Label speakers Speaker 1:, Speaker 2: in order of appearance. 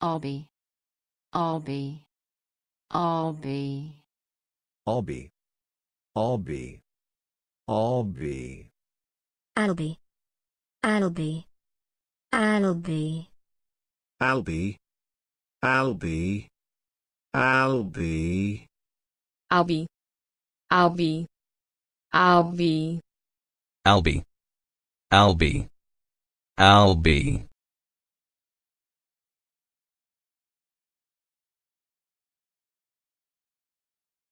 Speaker 1: I'll I'll I'll I'll I'll I'll
Speaker 2: I'll I'll be, be, be, be,
Speaker 3: be, be, be, be,
Speaker 2: I'll be, I'll be,
Speaker 3: I'll be, I'll be,
Speaker 1: I'll be, I'll be.